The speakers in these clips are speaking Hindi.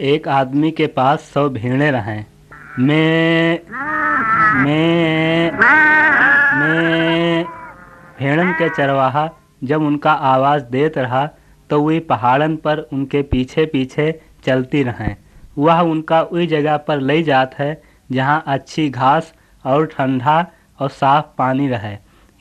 एक आदमी के पास सौ भेड़े रहें मैं मैं मैं भेड़न के चरवाहा जब उनका आवाज़ देत रहा तो वे पहाड़न पर उनके पीछे पीछे चलती रहें वह उनका उस जगह पर ले जात है जहाँ अच्छी घास और ठंडा और साफ पानी रहे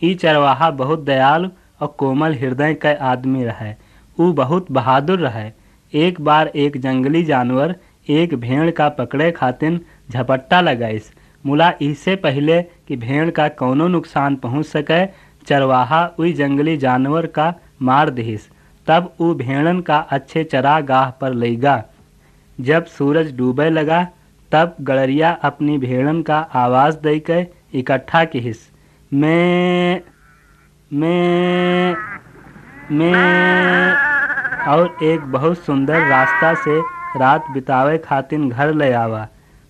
ये चरवाहा बहुत दयालु और कोमल हृदय के आदमी रहे वो बहुत बहादुर रहे एक बार एक जंगली जानवर एक भेड़ का पकड़े खातिन झपट्टा लगाइस मुला इससे पहले कि भेड़ का कोनो नुकसान पहुंच सके चरवाहा उ जंगली जानवर का मार दहीस तब उ भेड़न का अच्छे चरा गाह पर लेगा जब सूरज डूबे लगा तब गड़रिया अपनी भेड़न का आवाज़ दे के इकट्ठा किस मैं मैं मैं और एक बहुत सुंदर रास्ता से रात बितावे खातिन घर ले आवा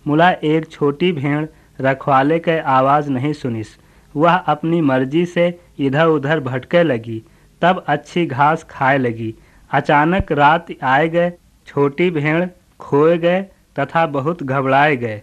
मुला एक छोटी भेड़ रखवाले के आवाज़ नहीं सुनिस वह अपनी मर्जी से इधर उधर भटके लगी तब अच्छी घास खाए लगी अचानक रात आए गए छोटी भेड़ खोए गए तथा बहुत घबराए गए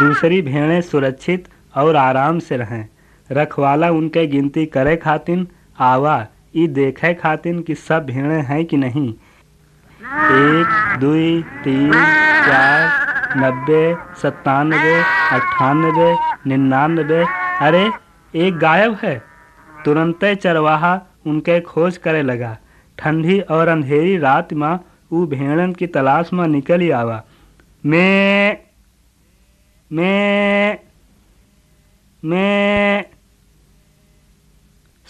दूसरी भेड़ें सुरक्षित और आराम से रहें रखवाला उनके गिनती करे खातिन आवा ई देखे खातिन कि सब भेड़े हैं कि नहीं एक दुई तीन चार नब्बे सत्तानबे अट्ठानबे निन्यानबे अरे एक गायब है तुरंत चरवाहा उनके खोज करे लगा ठंडी और अंधेरी रात में वो भेड़न की तलाश में निकल ही आवा मैं मैं मैं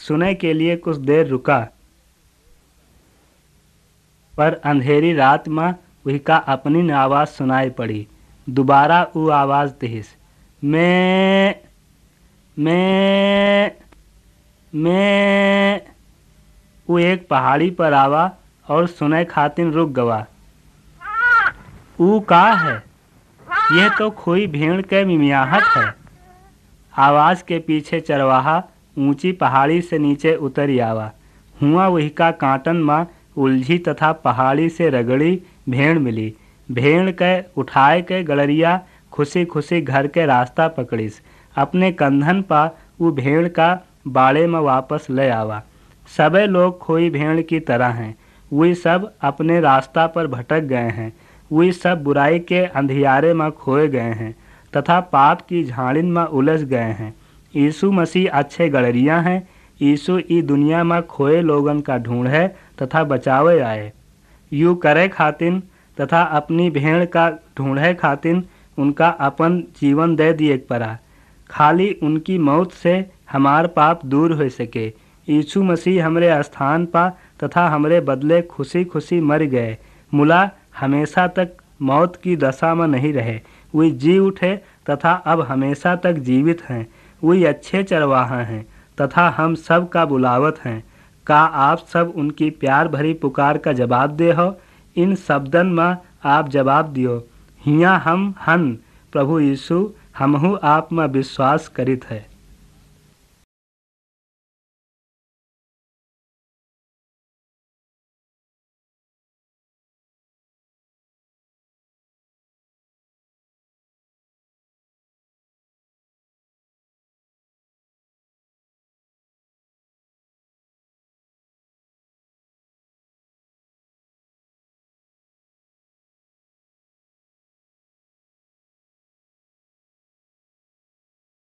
सुने के लिए कुछ देर रुका पर अंधेरी रात में का अपनी आवाज़ सुनाई पड़ी दोबारा वो आवाज़ दहिस मैं वो एक पहाड़ी पर आवा और सुने खातिन रुक गवा वो का है यह तो खोई भेड़ के मिमियाहट है आवाज़ के पीछे चरवाहा ऊंची पहाड़ी से नीचे उतर आवा हुआ वही का कांटन माँ उलझी तथा पहाड़ी से रगड़ी भेड़ मिली भेड़ के उठाए के गलरिया खुशी खुशी घर के रास्ता पकड़ीस अपने कंधन पा वो भेड़ का बाड़े में वापस ले आवा सबे लोग खोई भेड़ की तरह हैं वे सब अपने रास्ता पर भटक गए हैं वे सब बुराई के अंधियारे में खोए गए हैं तथा पाप की झाड़िन में उलझ गए हैं यीशु मसीह अच्छे गड़रिया हैं यीशु ई दुनिया में खोए लोगन का ढूंढ है तथा बचावे आए यू करे खातिन तथा अपनी भेड़ का ढूंढे खातिन उनका अपन जीवन दे दिए पड़ा खाली उनकी मौत से हमार पाप दूर हो सके यीशु मसीह हमरे स्थान पा तथा हमरे बदले खुशी खुशी मर गए मुला हमेशा तक मौत की दशा में नहीं रहे वे जी उठे तथा अब हमेशा तक जीवित हैं वही अच्छे चरवाहा हैं तथा हम सब का बुलावत हैं का आप सब उनकी प्यार भरी पुकार का जवाब दे हो इन शब्दन में आप जवाब दियो हिया हम हन प्रभु यीशु हमहू आप में विश्वास करित है